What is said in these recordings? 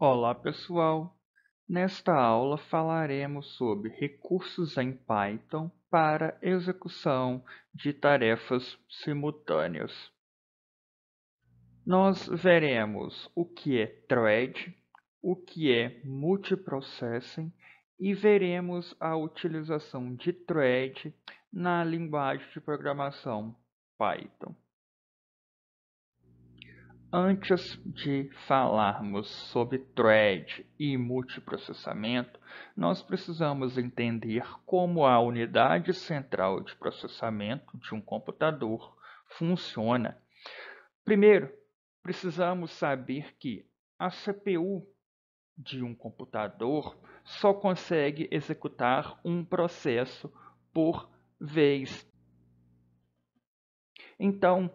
Olá pessoal! Nesta aula falaremos sobre recursos em Python para execução de tarefas simultâneas. Nós veremos o que é thread, o que é multiprocessing e veremos a utilização de thread na linguagem de programação Python. Antes de falarmos sobre thread e multiprocessamento, nós precisamos entender como a unidade central de processamento de um computador funciona. Primeiro, precisamos saber que a CPU de um computador só consegue executar um processo por vez. Então,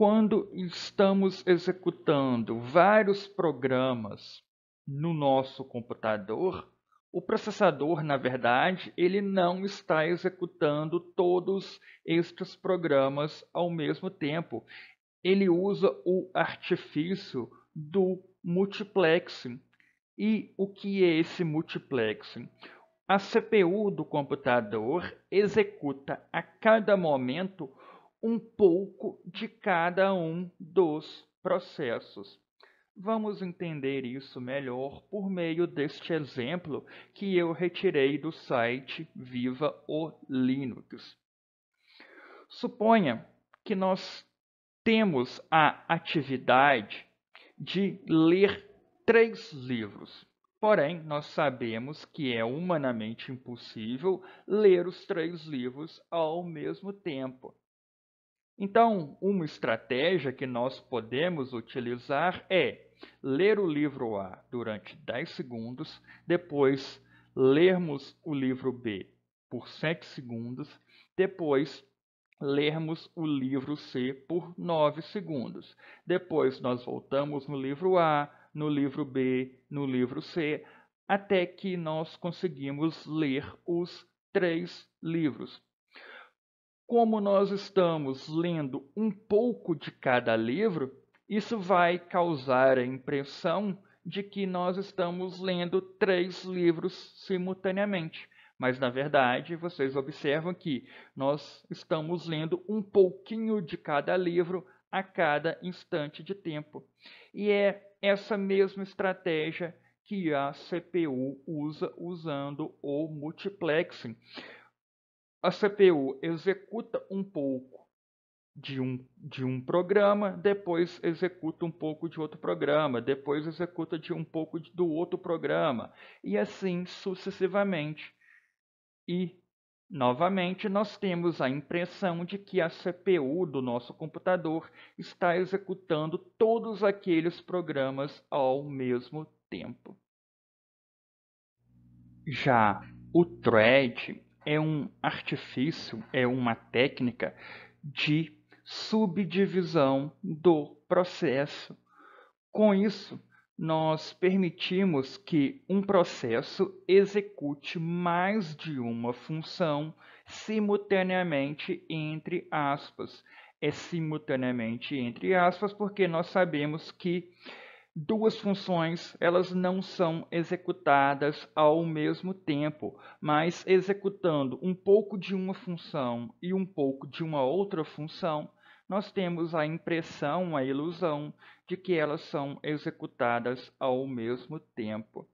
quando estamos executando vários programas no nosso computador, o processador, na verdade, ele não está executando todos estes programas ao mesmo tempo. Ele usa o artifício do multiplexing. E o que é esse multiplexing? A CPU do computador executa a cada momento um pouco de cada um dos processos. Vamos entender isso melhor por meio deste exemplo que eu retirei do site Viva o Linux. Suponha que nós temos a atividade de ler três livros. Porém, nós sabemos que é humanamente impossível ler os três livros ao mesmo tempo. Então, uma estratégia que nós podemos utilizar é ler o livro A durante 10 segundos, depois lermos o livro B por 7 segundos, depois lermos o livro C por 9 segundos. Depois nós voltamos no livro A, no livro B, no livro C, até que nós conseguimos ler os três livros, como nós estamos lendo um pouco de cada livro, isso vai causar a impressão de que nós estamos lendo três livros simultaneamente. Mas, na verdade, vocês observam que nós estamos lendo um pouquinho de cada livro a cada instante de tempo. E é essa mesma estratégia que a CPU usa usando o multiplexing a CPU executa um pouco de um, de um programa, depois executa um pouco de outro programa, depois executa de um pouco de, do outro programa, e assim sucessivamente. E, novamente, nós temos a impressão de que a CPU do nosso computador está executando todos aqueles programas ao mesmo tempo. Já o thread é um artifício, é uma técnica de subdivisão do processo. Com isso, nós permitimos que um processo execute mais de uma função simultaneamente entre aspas. É simultaneamente entre aspas porque nós sabemos que duas funções elas não são executadas ao mesmo tempo, mas executando um pouco de uma função e um pouco de uma outra função, nós temos a impressão, a ilusão de que elas são executadas ao mesmo tempo.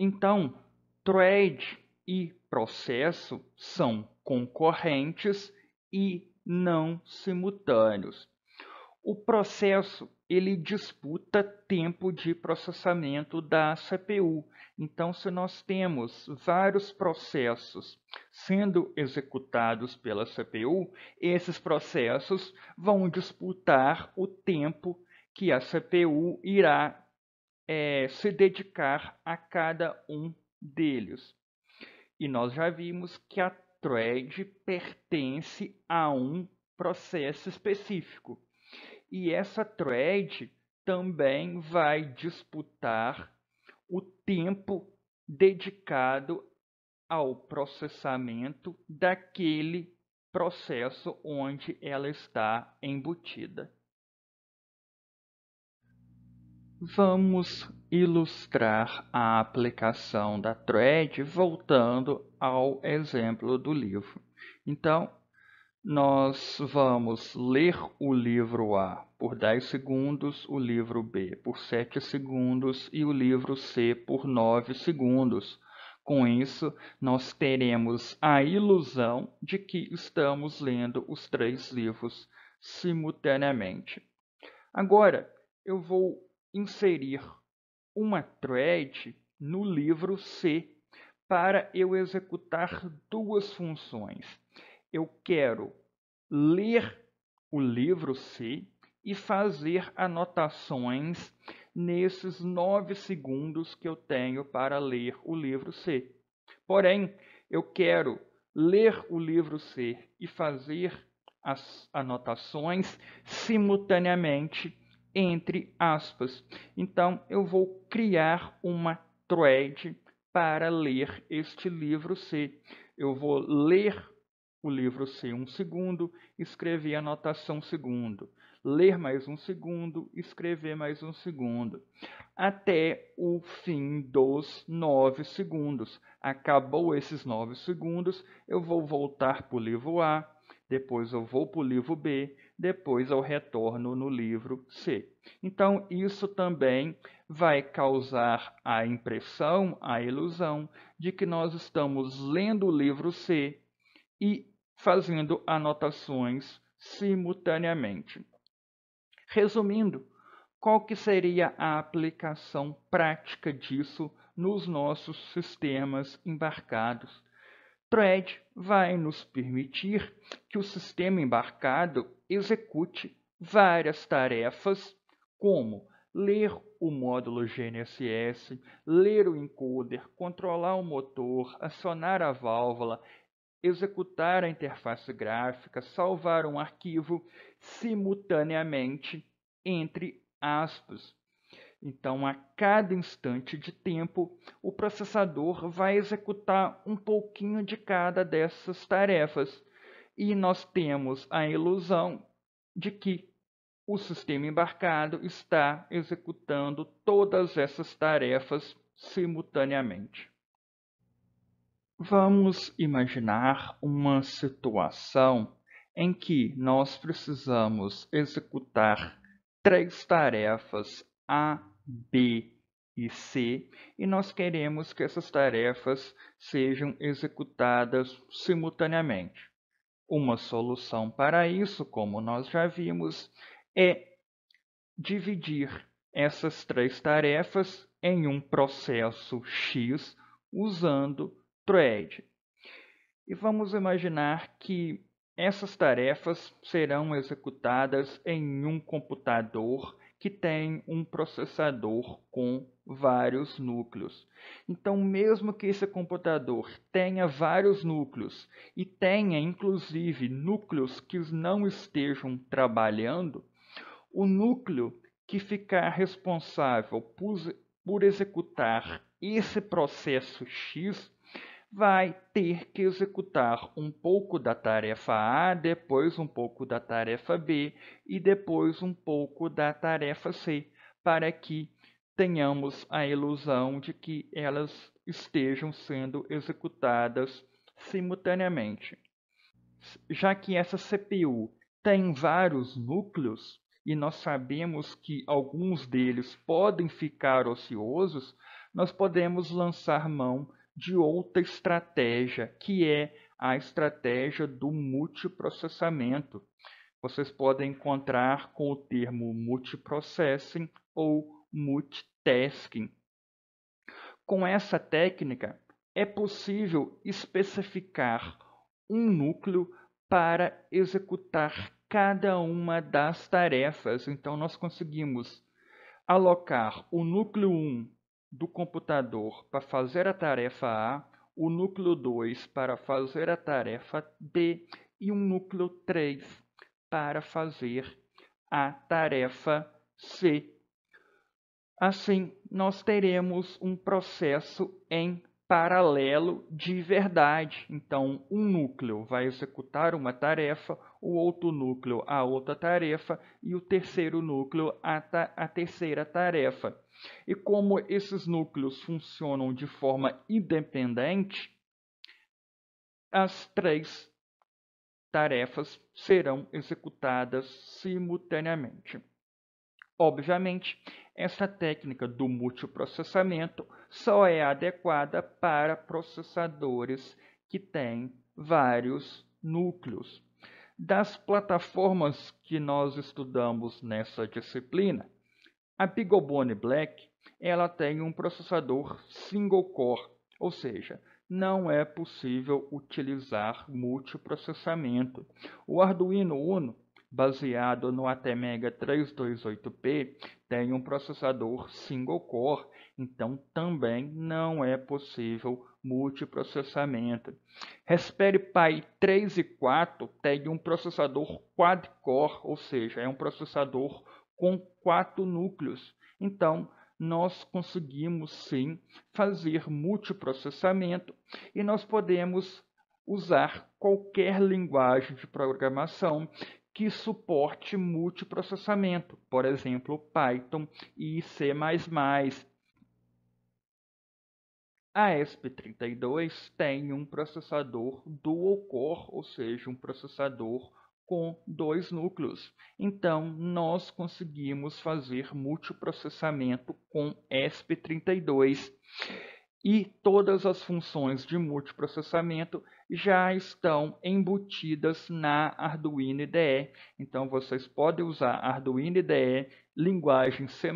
Então, thread e processo são concorrentes e não simultâneos. O processo ele disputa tempo de processamento da CPU. Então, se nós temos vários processos sendo executados pela CPU, esses processos vão disputar o tempo que a CPU irá é, se dedicar a cada um deles. E nós já vimos que a thread pertence a um processo específico. E essa thread também vai disputar o tempo dedicado ao processamento daquele processo onde ela está embutida. Vamos ilustrar a aplicação da thread voltando ao exemplo do livro. Então, nós vamos ler o livro A por 10 segundos, o livro B por 7 segundos e o livro C por 9 segundos. Com isso, nós teremos a ilusão de que estamos lendo os três livros simultaneamente. Agora, eu vou inserir uma thread no livro C para eu executar duas funções. Eu quero ler o livro C e fazer anotações nesses nove segundos que eu tenho para ler o livro C. Porém, eu quero ler o livro C e fazer as anotações simultaneamente entre aspas. Então, eu vou criar uma thread para ler este livro C. Eu vou ler o livro C um segundo, escrever a notação segundo, ler mais um segundo, escrever mais um segundo, até o fim dos nove segundos. Acabou esses nove segundos, eu vou voltar para o livro A, depois eu vou para o livro B, depois eu retorno no livro C. Então, isso também vai causar a impressão, a ilusão, de que nós estamos lendo o livro C e fazendo anotações simultaneamente. Resumindo, qual que seria a aplicação prática disso nos nossos sistemas embarcados? Thread vai nos permitir que o sistema embarcado execute várias tarefas, como ler o módulo GNSS, ler o encoder, controlar o motor, acionar a válvula, executar a interface gráfica, salvar um arquivo simultaneamente entre aspas. Então, a cada instante de tempo, o processador vai executar um pouquinho de cada dessas tarefas. E nós temos a ilusão de que o sistema embarcado está executando todas essas tarefas simultaneamente. Vamos imaginar uma situação em que nós precisamos executar três tarefas A, B e C e nós queremos que essas tarefas sejam executadas simultaneamente. Uma solução para isso, como nós já vimos, é dividir essas três tarefas em um processo X usando thread. E vamos imaginar que essas tarefas serão executadas em um computador que tem um processador com vários núcleos. Então, mesmo que esse computador tenha vários núcleos e tenha inclusive núcleos que não estejam trabalhando, o núcleo que ficar responsável por, por executar esse processo X vai ter que executar um pouco da tarefa A, depois um pouco da tarefa B e depois um pouco da tarefa C, para que tenhamos a ilusão de que elas estejam sendo executadas simultaneamente. Já que essa CPU tem vários núcleos e nós sabemos que alguns deles podem ficar ociosos, nós podemos lançar mão de outra estratégia, que é a estratégia do multiprocessamento. Vocês podem encontrar com o termo multiprocessing ou multitasking. Com essa técnica, é possível especificar um núcleo para executar cada uma das tarefas. Então, nós conseguimos alocar o núcleo 1 do computador para fazer a tarefa A, o núcleo 2 para fazer a tarefa D e um núcleo 3 para fazer a tarefa C. Assim, nós teremos um processo em paralelo de verdade. Então, um núcleo vai executar uma tarefa, o outro núcleo a outra tarefa e o terceiro núcleo a, ta a terceira tarefa. E como esses núcleos funcionam de forma independente, as três tarefas serão executadas simultaneamente. Obviamente, essa técnica do multiprocessamento só é adequada para processadores que têm vários núcleos. Das plataformas que nós estudamos nessa disciplina, a Bigobone Black ela tem um processador single core, ou seja, não é possível utilizar multiprocessamento. O Arduino Uno, baseado no ATmega 328P, tem um processador single core, então também não é possível multiprocessamento. Raspberry Pi 3 e 4 tem um processador quad-core, ou seja, é um processador com quatro núcleos. Então, nós conseguimos sim fazer multiprocessamento e nós podemos usar qualquer linguagem de programação que suporte multiprocessamento, por exemplo, Python e C++. A ESP32 tem um processador dual core, ou seja, um processador com dois núcleos. Então, nós conseguimos fazer multiprocessamento com ESP32 e todas as funções de multiprocessamento já estão embutidas na Arduino IDE. Então, vocês podem usar Arduino IDE, linguagem C++,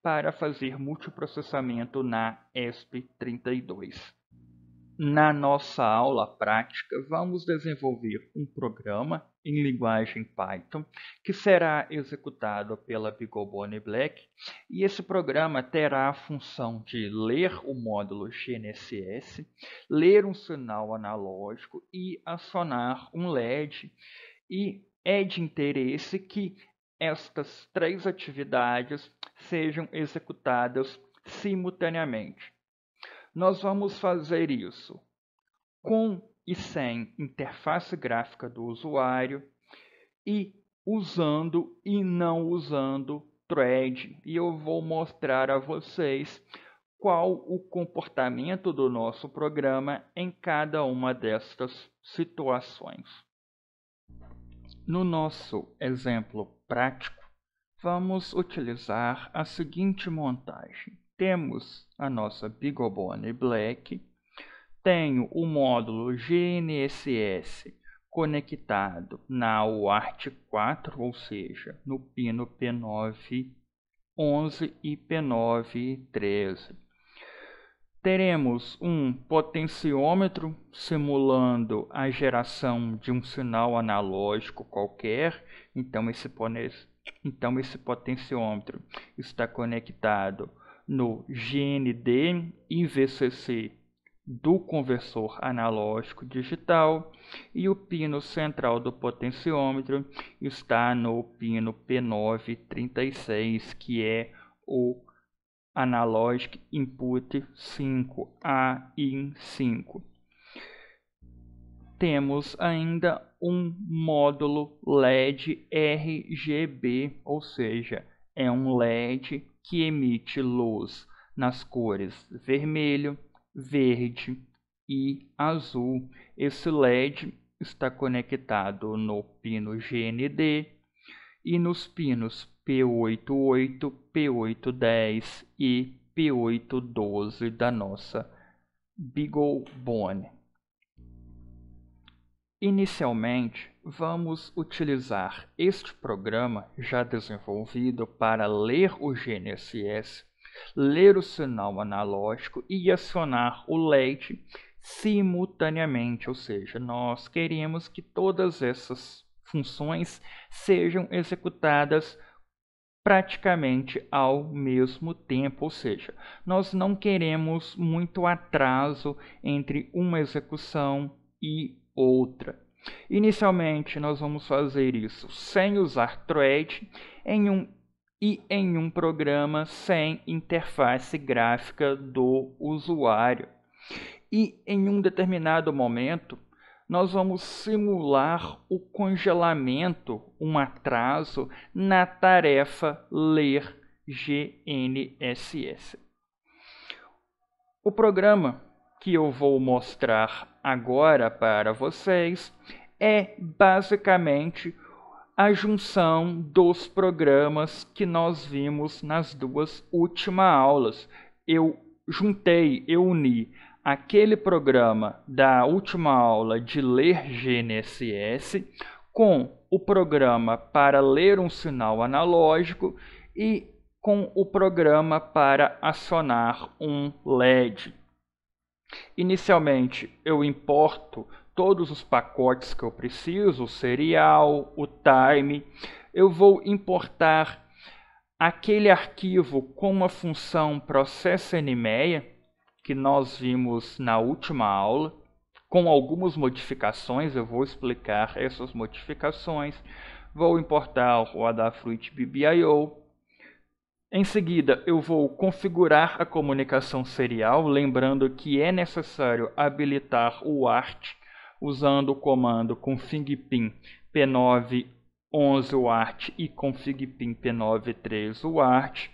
para fazer multiprocessamento na ESP32. Na nossa aula prática, vamos desenvolver um programa em linguagem Python que será executado pela Bigobone Black e esse programa terá a função de ler o módulo GNSS, ler um sinal analógico e acionar um LED e é de interesse que estas três atividades sejam executadas simultaneamente nós vamos fazer isso com e sem interface gráfica do usuário e usando e não usando thread. E eu vou mostrar a vocês qual o comportamento do nosso programa em cada uma destas situações. No nosso exemplo prático, vamos utilizar a seguinte montagem temos a nossa Bigobone Black, tenho o módulo GNSS conectado na UART 4, ou seja, no pino p 911 e p 913 Teremos um potenciômetro simulando a geração de um sinal analógico qualquer, então esse, então esse potenciômetro está conectado no GND e VCC do conversor analógico digital e o pino central do potenciômetro está no pino P936, que é o Analogic Input 5, AIN5. Temos ainda um módulo LED RGB, ou seja, é um LED que emite luz nas cores vermelho, verde e azul. Esse LED está conectado no pino GND e nos pinos P88, P810 e P812 da nossa Big Bone. Inicialmente, vamos utilizar este programa já desenvolvido para ler o GNSS, ler o sinal analógico e acionar o LED simultaneamente, ou seja, nós queremos que todas essas funções sejam executadas praticamente ao mesmo tempo, ou seja, nós não queremos muito atraso entre uma execução e outra. Inicialmente, nós vamos fazer isso sem usar thread em um, e em um programa sem interface gráfica do usuário. E em um determinado momento, nós vamos simular o congelamento, um atraso, na tarefa ler GNSS. O programa que eu vou mostrar agora para vocês é basicamente a junção dos programas que nós vimos nas duas últimas aulas. Eu juntei, eu uni aquele programa da última aula de ler GNSS com o programa para ler um sinal analógico e com o programa para acionar um LED. Inicialmente, eu importo todos os pacotes que eu preciso, o serial, o time. Eu vou importar aquele arquivo com a função processNMEA, que nós vimos na última aula, com algumas modificações, eu vou explicar essas modificações. Vou importar o Adafruit BBIO, em seguida, eu vou configurar a comunicação serial, lembrando que é necessário habilitar o ART usando o comando config pin p9 11 UART e pin p9 3 UART.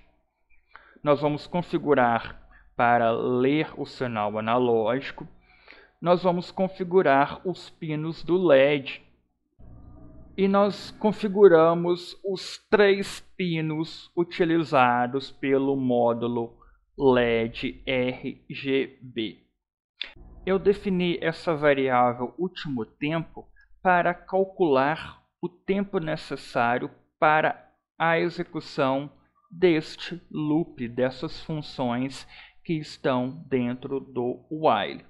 Nós vamos configurar para ler o sinal analógico. Nós vamos configurar os pinos do LED e nós configuramos os três pinos utilizados pelo módulo LED RGB. Eu defini essa variável último tempo para calcular o tempo necessário para a execução deste loop, dessas funções que estão dentro do while.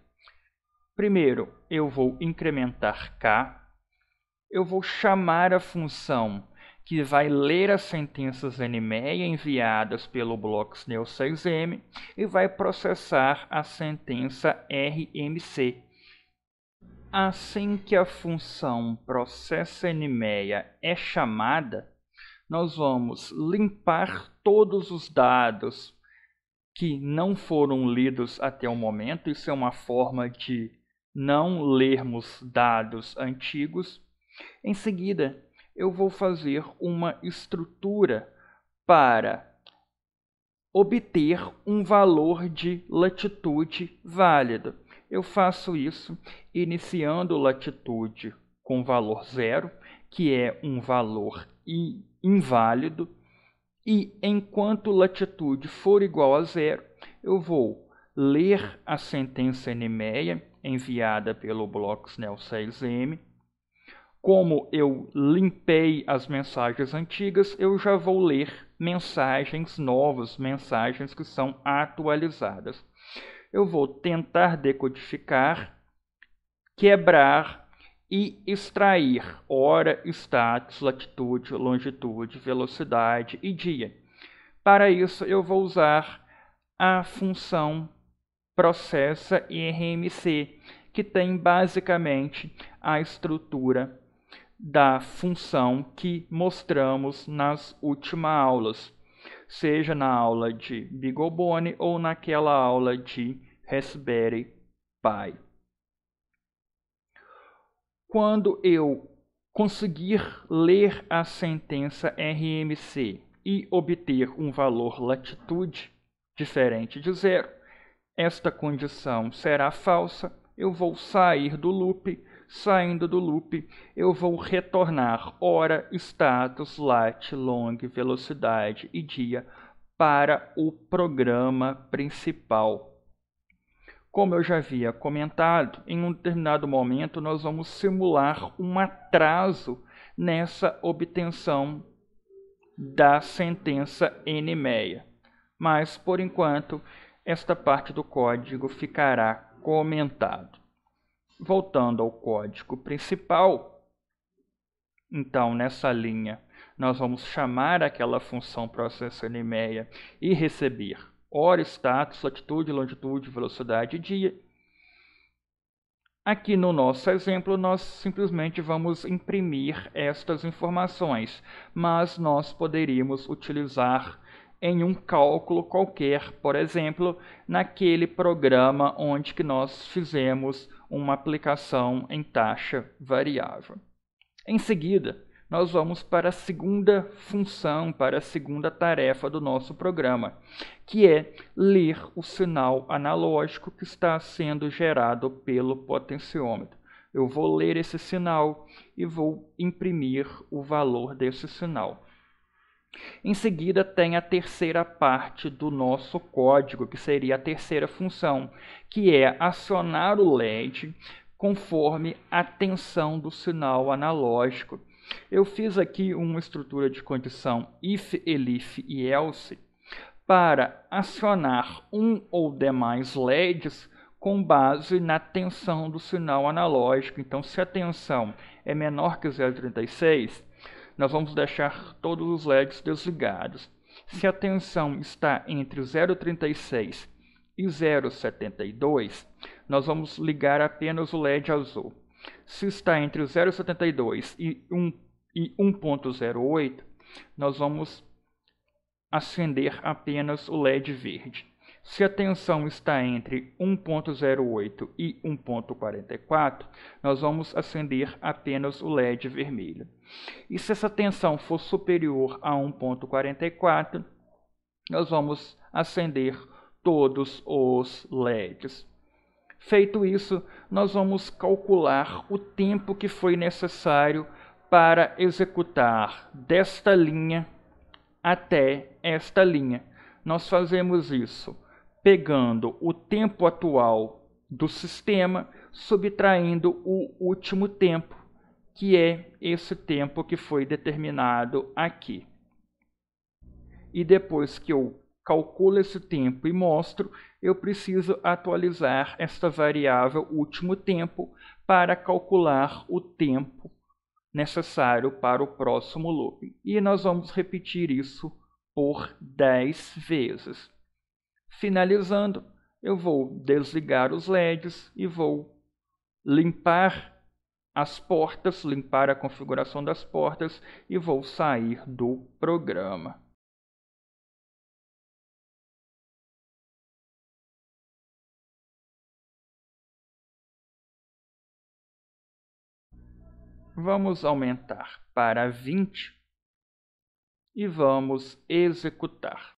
Primeiro, eu vou incrementar k eu vou chamar a função que vai ler as sentenças NMEA enviadas pelo bloco Neo6M e vai processar a sentença RMC. Assim que a função processa NMEA é chamada, nós vamos limpar todos os dados que não foram lidos até o momento. Isso é uma forma de não lermos dados antigos em seguida, eu vou fazer uma estrutura para obter um valor de latitude válido. Eu faço isso iniciando latitude com valor zero, que é um valor inválido, e enquanto latitude for igual a zero, eu vou ler a sentença NMEA enviada pelo Blocks 6M como eu limpei as mensagens antigas, eu já vou ler mensagens novas, mensagens que são atualizadas. Eu vou tentar decodificar, quebrar e extrair hora, status, latitude, longitude, velocidade e dia. Para isso, eu vou usar a função processa RMC, que tem basicamente a estrutura da função que mostramos nas últimas aulas, seja na aula de Bigobone ou naquela aula de Raspberry Pi. Quando eu conseguir ler a sentença RMC e obter um valor latitude diferente de zero, esta condição será falsa, eu vou sair do loop Saindo do loop, eu vou retornar hora, status, lat, long, velocidade e dia para o programa principal. Como eu já havia comentado, em um determinado momento nós vamos simular um atraso nessa obtenção da sentença N6. Mas, por enquanto, esta parte do código ficará comentado. Voltando ao código principal, então nessa linha nós vamos chamar aquela função processo NMEA e receber hora, status, latitude, longitude, velocidade e dia. Aqui no nosso exemplo, nós simplesmente vamos imprimir estas informações, mas nós poderíamos utilizar em um cálculo qualquer, por exemplo, naquele programa onde que nós fizemos uma aplicação em taxa variável. Em seguida, nós vamos para a segunda função, para a segunda tarefa do nosso programa, que é ler o sinal analógico que está sendo gerado pelo potenciômetro. Eu vou ler esse sinal e vou imprimir o valor desse sinal. Em seguida, tem a terceira parte do nosso código, que seria a terceira função, que é acionar o LED conforme a tensão do sinal analógico. Eu fiz aqui uma estrutura de condição if, elif e else para acionar um ou demais LEDs com base na tensão do sinal analógico. Então, se a tensão é menor que 0,36, nós vamos deixar todos os LEDs desligados. Se a tensão está entre 0,36 e 0,72, nós vamos ligar apenas o LED azul. Se está entre 0,72 e 1,08, nós vamos acender apenas o LED verde. Se a tensão está entre 1.08 e 1.44, nós vamos acender apenas o LED vermelho. E se essa tensão for superior a 1.44, nós vamos acender todos os LEDs. Feito isso, nós vamos calcular o tempo que foi necessário para executar desta linha até esta linha. Nós fazemos isso pegando o tempo atual do sistema, subtraindo o último tempo, que é esse tempo que foi determinado aqui. E depois que eu calculo esse tempo e mostro, eu preciso atualizar esta variável último tempo para calcular o tempo necessário para o próximo looping. E nós vamos repetir isso por 10 vezes. Finalizando, eu vou desligar os LEDs e vou limpar as portas, limpar a configuração das portas e vou sair do programa. Vamos aumentar para 20 e vamos executar.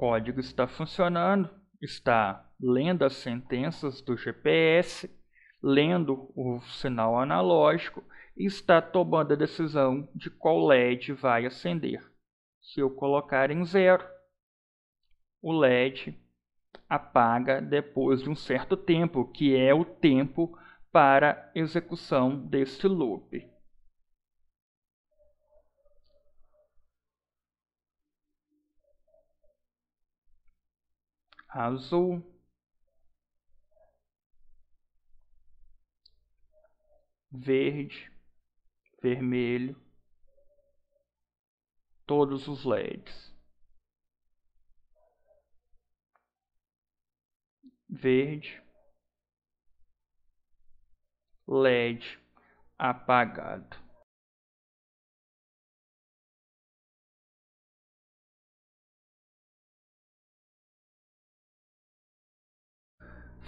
código está funcionando, está lendo as sentenças do GPS, lendo o sinal analógico e está tomando a decisão de qual LED vai acender. Se eu colocar em zero, o LED apaga depois de um certo tempo, que é o tempo para execução deste loop. azul, verde, vermelho, todos os LEDs. Verde, LED apagado.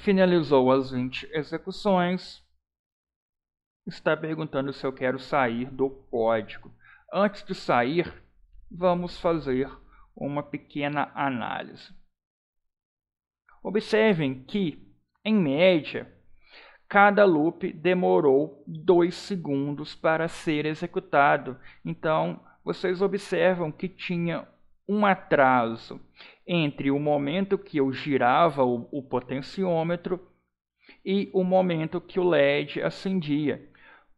finalizou as 20 execuções, está perguntando se eu quero sair do código. Antes de sair, vamos fazer uma pequena análise. Observem que, em média, cada loop demorou 2 segundos para ser executado. Então, vocês observam que tinha um atraso entre o momento que eu girava o, o potenciômetro e o momento que o LED acendia.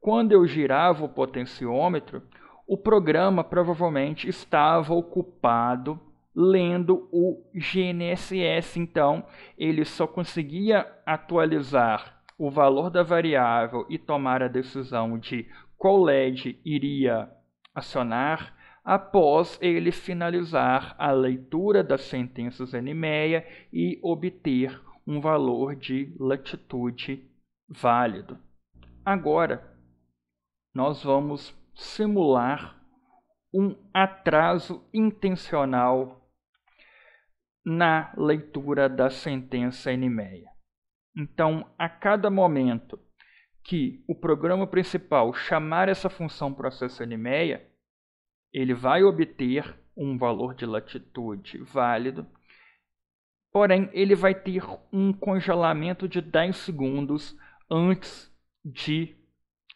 Quando eu girava o potenciômetro, o programa provavelmente estava ocupado lendo o GNSS, então ele só conseguia atualizar o valor da variável e tomar a decisão de qual LED iria acionar após ele finalizar a leitura das sentenças Enemeia e obter um valor de latitude válido. Agora, nós vamos simular um atraso intencional na leitura da sentença Enemeia. Então, a cada momento que o programa principal chamar essa função processo Enemeia, ele vai obter um valor de latitude válido, porém ele vai ter um congelamento de 10 segundos antes de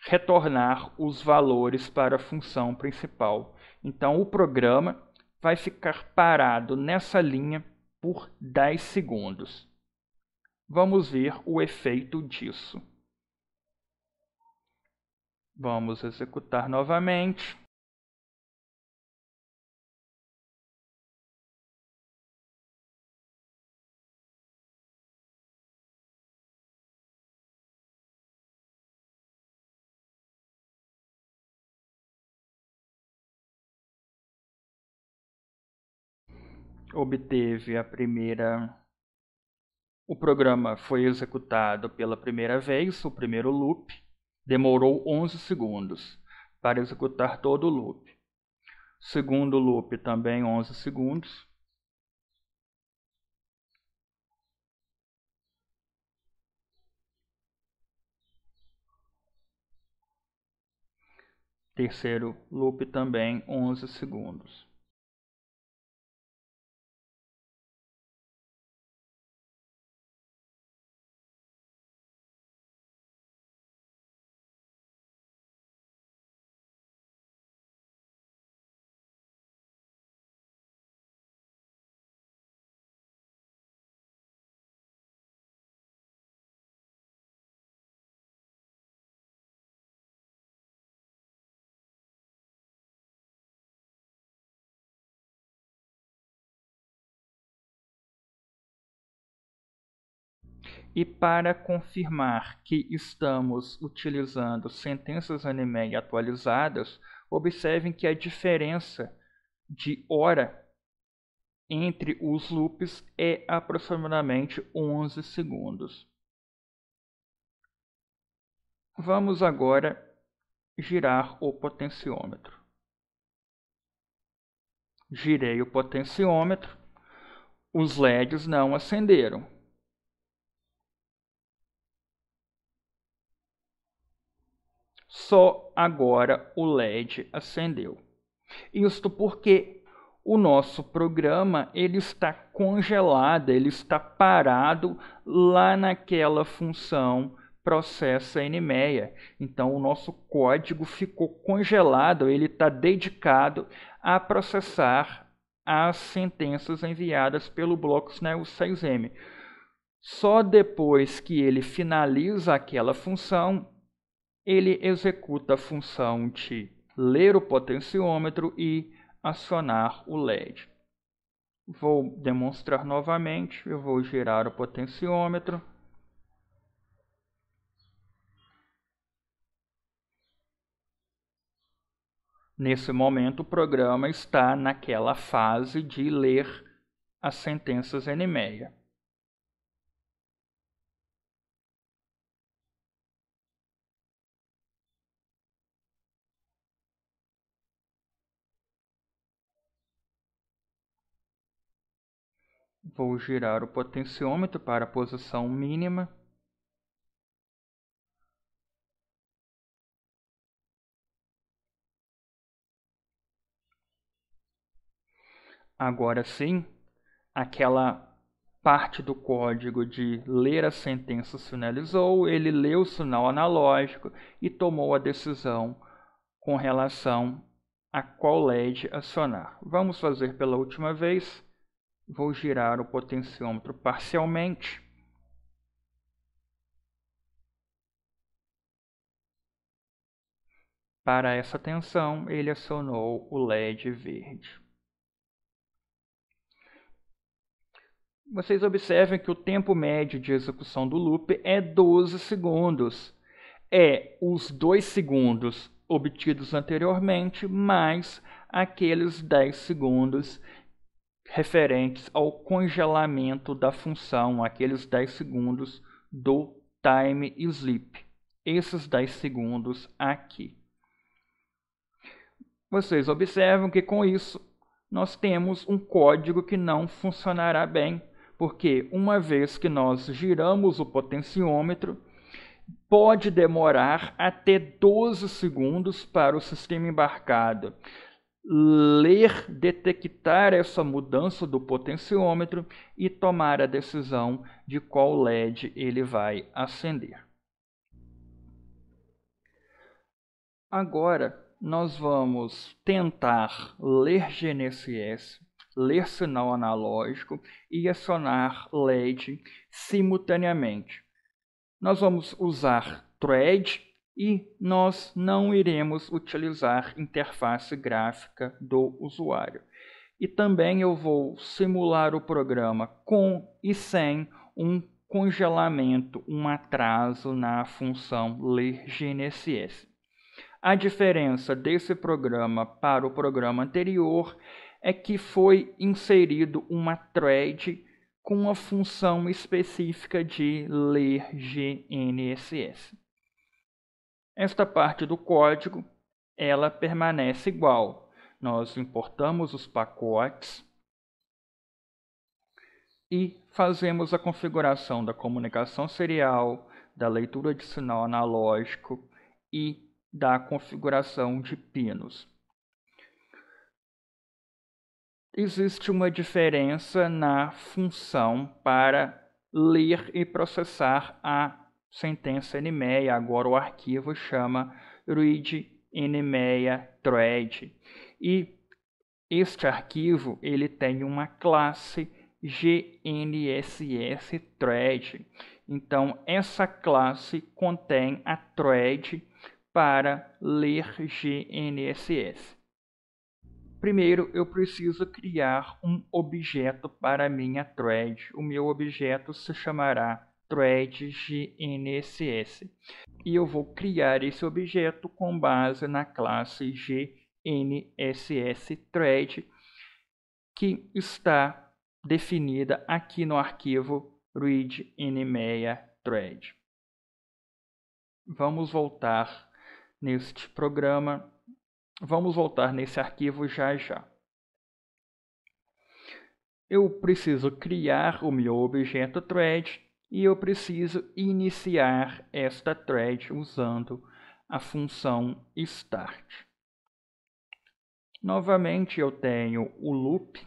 retornar os valores para a função principal. Então o programa vai ficar parado nessa linha por 10 segundos. Vamos ver o efeito disso. Vamos executar novamente. obteve a primeira. O programa foi executado pela primeira vez, o primeiro loop demorou 11 segundos para executar todo o loop. Segundo loop também 11 segundos. Terceiro loop também 11 segundos. E para confirmar que estamos utilizando sentenças anime atualizadas, observem que a diferença de hora entre os loops é aproximadamente 11 segundos. Vamos agora girar o potenciômetro. Girei o potenciômetro, os LEDs não acenderam. só agora o LED acendeu. Isto porque o nosso programa ele está congelado, ele está parado lá naquela função processa NMEA. Então o nosso código ficou congelado, ele está dedicado a processar as sentenças enviadas pelo bloco SNEL 6M. Só depois que ele finaliza aquela função, ele executa a função de ler o potenciômetro e acionar o LED. Vou demonstrar novamente, eu vou girar o potenciômetro. Nesse momento, o programa está naquela fase de ler as sentenças NMEA. Vou girar o potenciômetro para a posição mínima. Agora sim, aquela parte do código de ler a sentença sinalizou, ele leu o sinal analógico e tomou a decisão com relação a qual LED acionar. Vamos fazer pela última vez. Vou girar o potenciômetro parcialmente. Para essa tensão, ele acionou o LED verde. Vocês observem que o tempo médio de execução do loop é 12 segundos. É os 2 segundos obtidos anteriormente mais aqueles 10 segundos referentes ao congelamento da função, aqueles 10 segundos do time sleep. Esses 10 segundos aqui. Vocês observam que com isso nós temos um código que não funcionará bem, porque uma vez que nós giramos o potenciômetro, pode demorar até 12 segundos para o sistema embarcado ler, detectar essa mudança do potenciômetro e tomar a decisão de qual LED ele vai acender. Agora, nós vamos tentar ler GNSS, ler sinal analógico e acionar LED simultaneamente. Nós vamos usar thread e nós não iremos utilizar interface gráfica do usuário. E também eu vou simular o programa com e sem um congelamento, um atraso na função lergnss. A diferença desse programa para o programa anterior é que foi inserido uma thread com a função específica de lergnss. Esta parte do código ela permanece igual. Nós importamos os pacotes e fazemos a configuração da comunicação serial, da leitura de sinal analógico e da configuração de pinos. Existe uma diferença na função para ler e processar a sentença NMEA, agora o arquivo chama read NMEA thread. E este arquivo ele tem uma classe GNSS thread. Então essa classe contém a thread para ler GNSS. Primeiro, eu preciso criar um objeto para minha thread. O meu objeto se chamará threads de NSS. E eu vou criar esse objeto com base na classe GNSSThread, que está definida aqui no arquivo readnmeia-thread. Vamos voltar neste programa, vamos voltar nesse arquivo já já. Eu preciso criar o meu objeto thread e eu preciso iniciar esta thread usando a função start. Novamente eu tenho o loop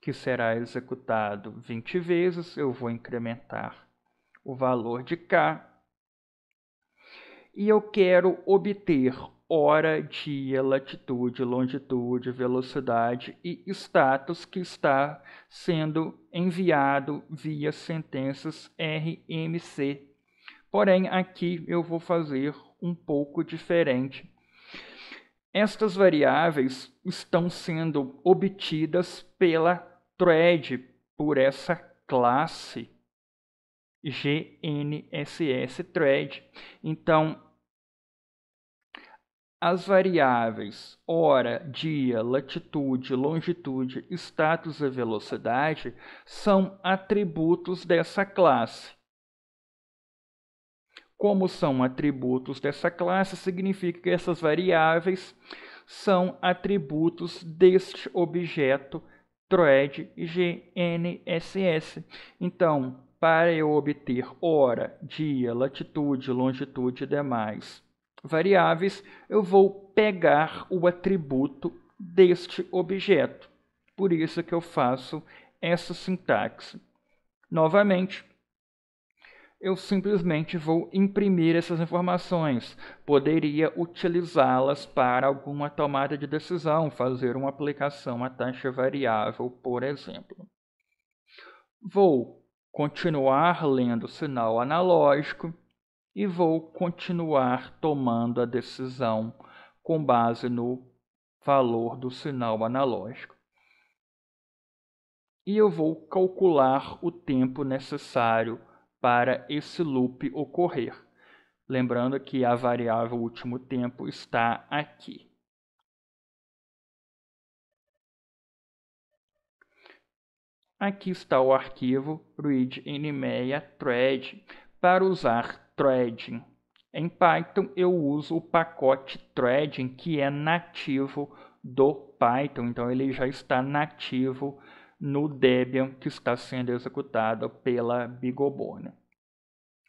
que será executado 20 vezes, eu vou incrementar o valor de k e eu quero obter hora, dia, latitude, longitude, velocidade e status que está sendo enviado via sentenças RMC. Porém, aqui eu vou fazer um pouco diferente. Estas variáveis estão sendo obtidas pela thread, por essa classe GNSS thread. Então, as variáveis hora, dia, latitude, longitude, status e velocidade são atributos dessa classe. Como são atributos dessa classe, significa que essas variáveis são atributos deste objeto thread GNSS. Então, para eu obter hora, dia, latitude, longitude e demais variáveis, eu vou pegar o atributo deste objeto. Por isso que eu faço essa sintaxe. Novamente, eu simplesmente vou imprimir essas informações. Poderia utilizá-las para alguma tomada de decisão, fazer uma aplicação à taxa variável, por exemplo. Vou continuar lendo o sinal analógico e vou continuar tomando a decisão com base no valor do sinal analógico. E eu vou calcular o tempo necessário para esse loop ocorrer. Lembrando que a variável último tempo está aqui. Aqui está o arquivo readnmeia thread para usar threading. Em Python eu uso o pacote threading que é nativo do Python, então ele já está nativo no Debian que está sendo executado pela Bigobone.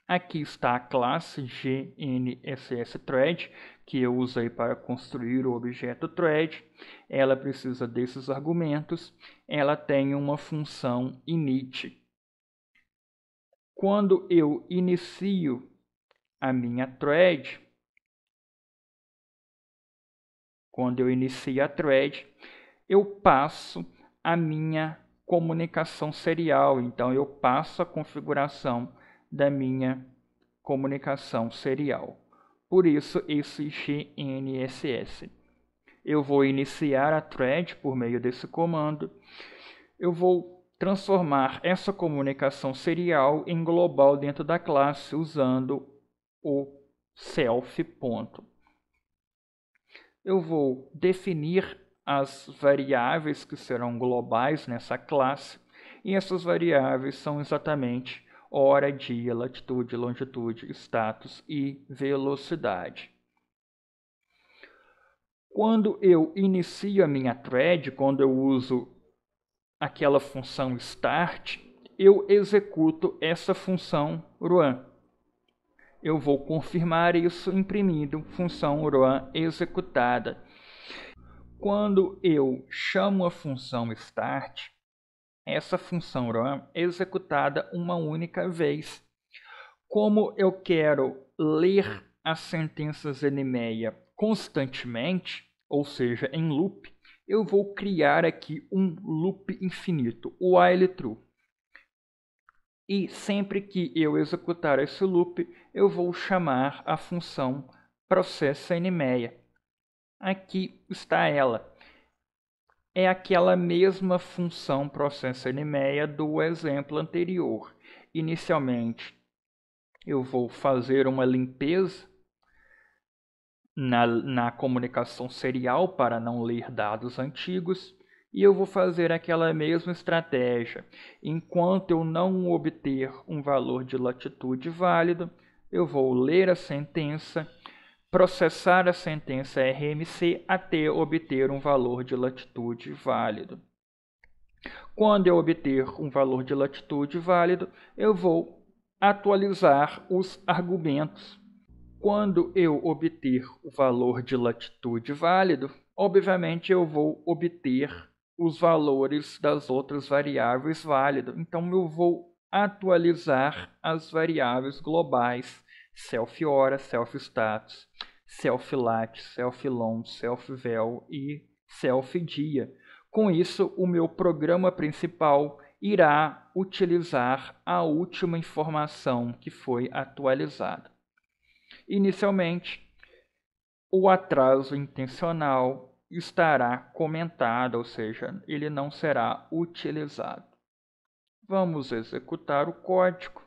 Aqui está a classe gnssthread que eu usei para construir o objeto thread. Ela precisa desses argumentos. Ela tem uma função init. Quando eu inicio a minha thread. Quando eu inicio a thread, eu passo a minha comunicação serial. Então, eu passo a configuração da minha comunicação serial. Por isso, esse gnss. Eu vou iniciar a thread por meio desse comando. Eu vou transformar essa comunicação serial em global dentro da classe usando o self ponto. Eu vou definir as variáveis que serão globais nessa classe e essas variáveis são exatamente hora, dia, latitude, longitude, status e velocidade. Quando eu inicio a minha thread, quando eu uso aquela função start, eu executo essa função run eu vou confirmar isso imprimindo função run executada. Quando eu chamo a função start, essa função run é executada uma única vez. Como eu quero ler as sentenças NMEA constantemente, ou seja, em loop, eu vou criar aqui um loop infinito, o while true. E sempre que eu executar esse loop, eu vou chamar a função processo nmeia. Aqui está ela. É aquela mesma função processo nmeia do exemplo anterior. Inicialmente, eu vou fazer uma limpeza na, na comunicação serial para não ler dados antigos e eu vou fazer aquela mesma estratégia. Enquanto eu não obter um valor de latitude válido, eu vou ler a sentença, processar a sentença RMC até obter um valor de latitude válido. Quando eu obter um valor de latitude válido, eu vou atualizar os argumentos. Quando eu obter o valor de latitude válido, obviamente eu vou obter os valores das outras variáveis válido. Então eu vou atualizar as variáveis globais self-hora, self-status, self-lat, self-long, self-vel e self-dia. Com isso, o meu programa principal irá utilizar a última informação que foi atualizada. Inicialmente, o atraso intencional estará comentado, ou seja, ele não será utilizado. Vamos executar o código.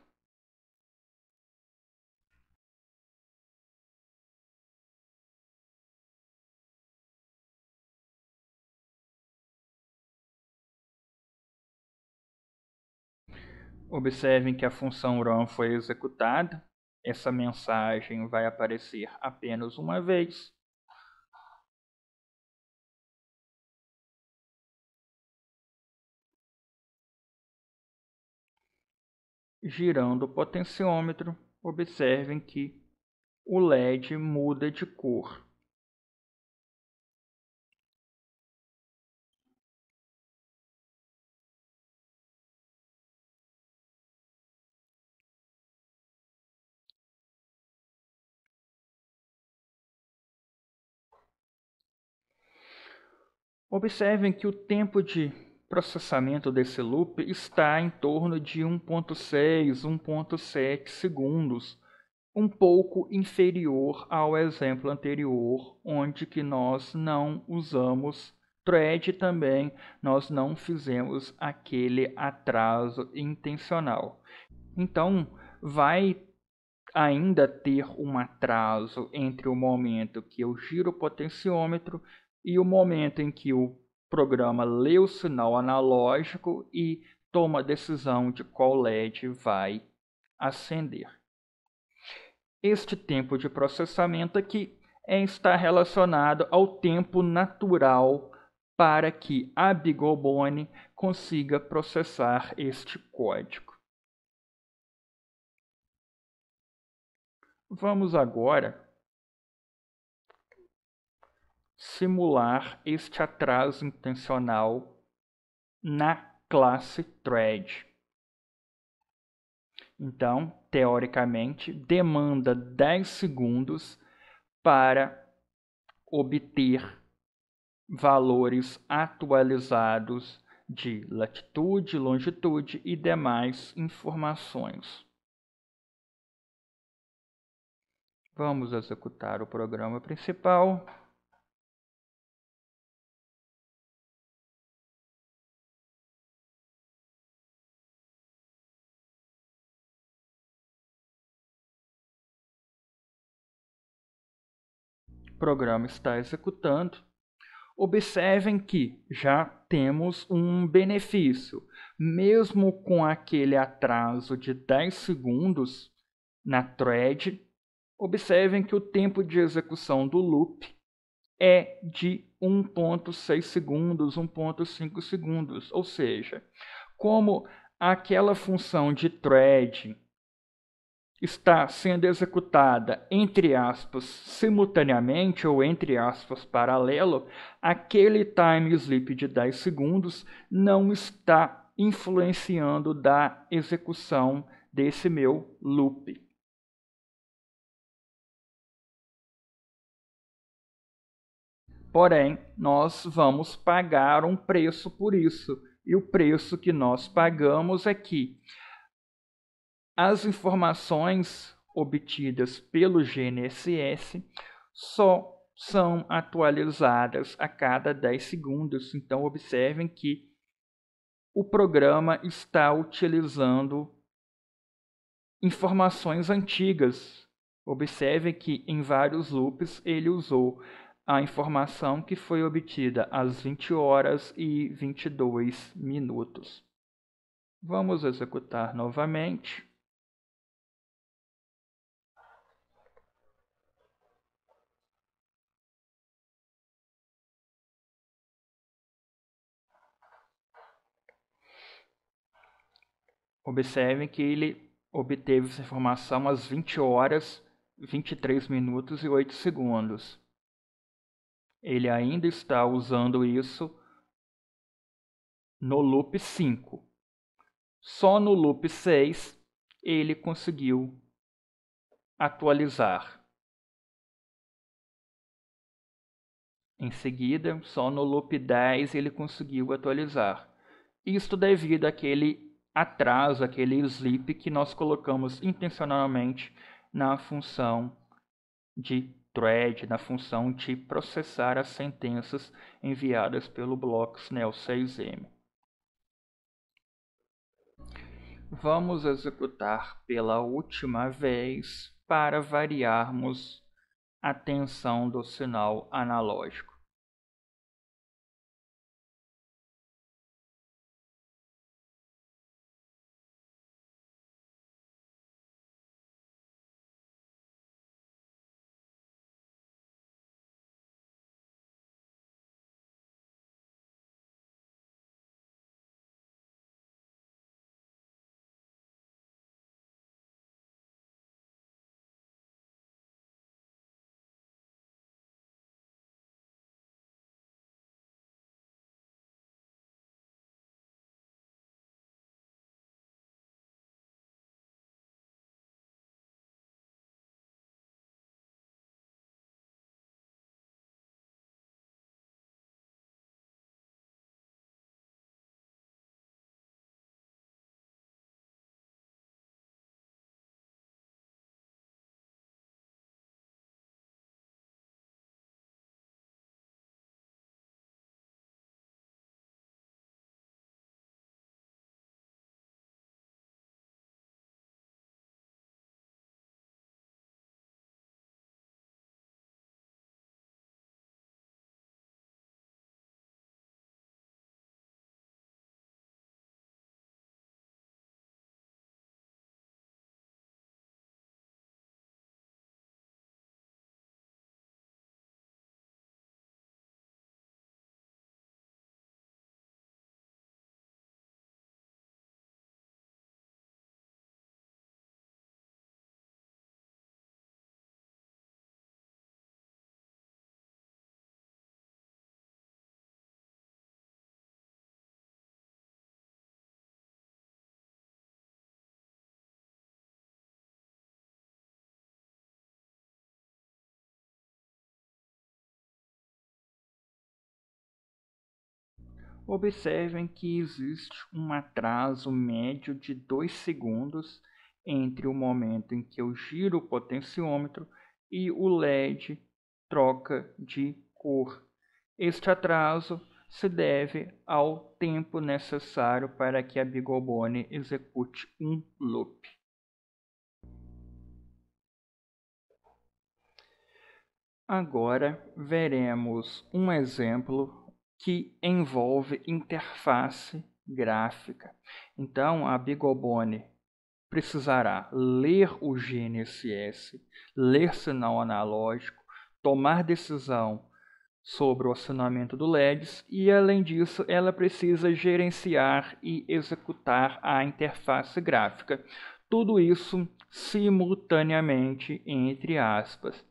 Observem que a função run foi executada. Essa mensagem vai aparecer apenas uma vez. girando o potenciômetro, observem que o LED muda de cor. Observem que o tempo de processamento desse loop está em torno de 1.6, 1.7 segundos, um pouco inferior ao exemplo anterior, onde que nós não usamos thread também, nós não fizemos aquele atraso intencional. Então, vai ainda ter um atraso entre o momento que eu giro o potenciômetro e o momento em que o programa lê o sinal analógico e toma a decisão de qual LED vai acender. Este tempo de processamento aqui é, está relacionado ao tempo natural para que a Bigobone consiga processar este código. Vamos agora simular este atraso intencional na classe thread. Então, teoricamente, demanda 10 segundos para obter valores atualizados de latitude, longitude e demais informações. Vamos executar o programa principal. programa está executando, observem que já temos um benefício. Mesmo com aquele atraso de 10 segundos na thread, observem que o tempo de execução do loop é de 1.6 segundos, 1.5 segundos, ou seja, como aquela função de thread está sendo executada, entre aspas, simultaneamente ou entre aspas, paralelo, aquele time slip de 10 segundos não está influenciando da execução desse meu loop. Porém, nós vamos pagar um preço por isso. E o preço que nós pagamos é que as informações obtidas pelo GNSS só são atualizadas a cada 10 segundos. Então, observem que o programa está utilizando informações antigas. Observe que em vários loops ele usou a informação que foi obtida às 20 horas e 22 minutos. Vamos executar novamente. Observem que ele obteve essa informação às 20 horas, 23 minutos e 8 segundos. Ele ainda está usando isso no loop 5. Só no loop 6 ele conseguiu atualizar. Em seguida, só no loop 10 ele conseguiu atualizar. Isto devido àquele atrás aquele slip que nós colocamos intencionalmente na função de thread, na função de processar as sentenças enviadas pelo bloco SNEL 6M. Vamos executar pela última vez para variarmos a tensão do sinal analógico. observem que existe um atraso médio de 2 segundos entre o momento em que eu giro o potenciômetro e o LED troca de cor. Este atraso se deve ao tempo necessário para que a Bigobone execute um loop. Agora veremos um exemplo que envolve interface gráfica. Então, a Bigobone precisará ler o GNSS, ler sinal analógico, tomar decisão sobre o acionamento do LEDs e, além disso, ela precisa gerenciar e executar a interface gráfica. Tudo isso simultaneamente, entre aspas.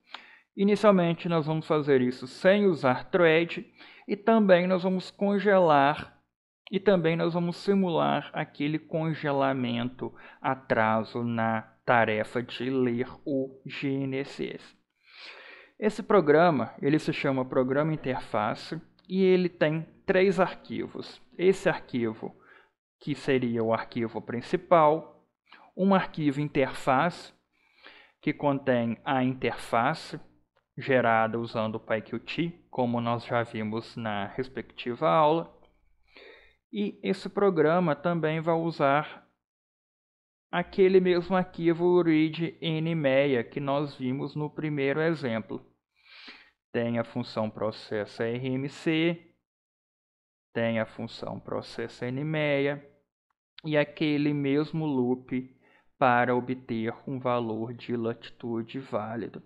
Inicialmente, nós vamos fazer isso sem usar thread e também nós vamos congelar e também nós vamos simular aquele congelamento atraso na tarefa de ler o GNSS. Esse programa, ele se chama Programa Interface e ele tem três arquivos. Esse arquivo, que seria o arquivo principal, um arquivo interface, que contém a interface, gerada usando o PyQt, como nós já vimos na respectiva aula. E esse programa também vai usar aquele mesmo arquivo read 6 que nós vimos no primeiro exemplo. Tem a função processa rmc, tem a função processa n6 e aquele mesmo loop para obter um valor de latitude válido.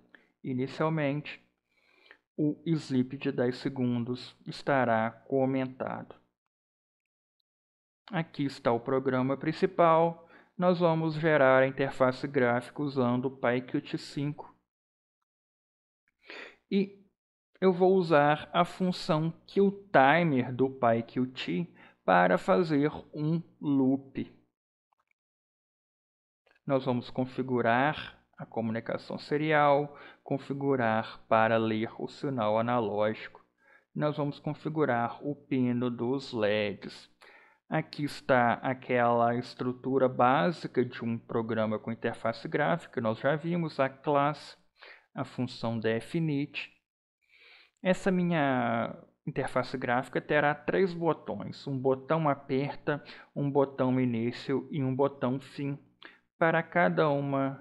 Inicialmente, o slip de 10 segundos estará comentado. Aqui está o programa principal. Nós vamos gerar a interface gráfica usando o PyQt 5. E eu vou usar a função QTimer do PyQt para fazer um loop. Nós vamos configurar a comunicação serial, configurar para ler o sinal analógico. Nós vamos configurar o pino dos LEDs. Aqui está aquela estrutura básica de um programa com interface gráfica, nós já vimos a classe, a função definite. Essa minha interface gráfica terá três botões, um botão aperta, um botão início e um botão fim. Para cada uma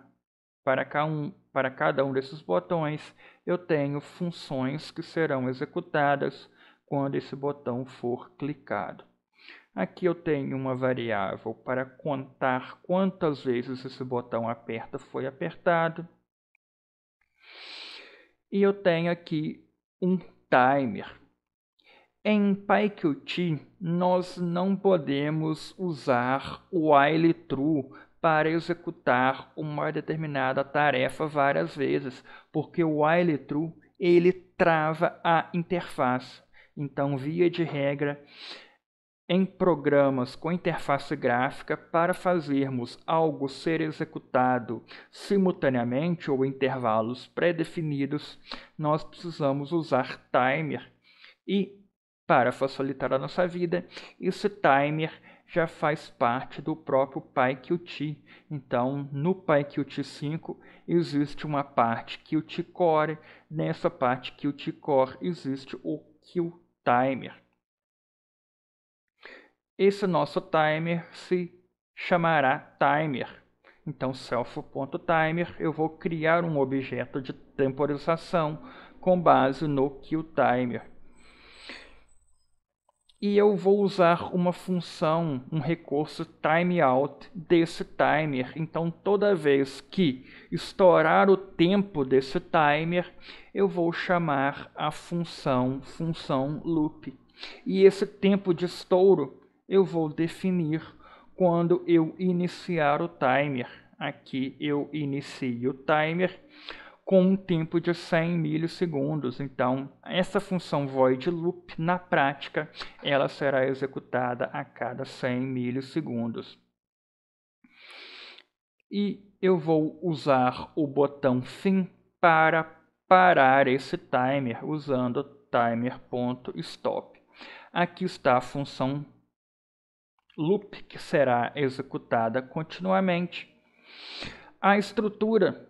para cada, um, para cada um desses botões, eu tenho funções que serão executadas quando esse botão for clicado. Aqui eu tenho uma variável para contar quantas vezes esse botão aperta foi apertado. E eu tenho aqui um timer. Em PyQt, nós não podemos usar o while true para executar uma determinada tarefa várias vezes, porque o while true ele trava a interface. Então, via de regra, em programas com interface gráfica, para fazermos algo ser executado simultaneamente ou intervalos pré-definidos, nós precisamos usar timer. E, para facilitar a nossa vida, esse timer já faz parte do próprio PyQt. Então, no PyQt 5 existe uma parte Qt Core, nessa parte Qt Core existe o QTimer. Esse nosso timer se chamará timer. Então, self.timer, eu vou criar um objeto de temporização com base no QTimer e eu vou usar uma função, um recurso timeout desse timer. Então, toda vez que estourar o tempo desse timer, eu vou chamar a função função loop. E esse tempo de estouro eu vou definir quando eu iniciar o timer. Aqui eu inicio o timer com um tempo de 100 milissegundos. Então, essa função void loop, na prática, ela será executada a cada 100 milissegundos. E eu vou usar o botão fim para parar esse timer usando timer.stop. Aqui está a função loop que será executada continuamente. A estrutura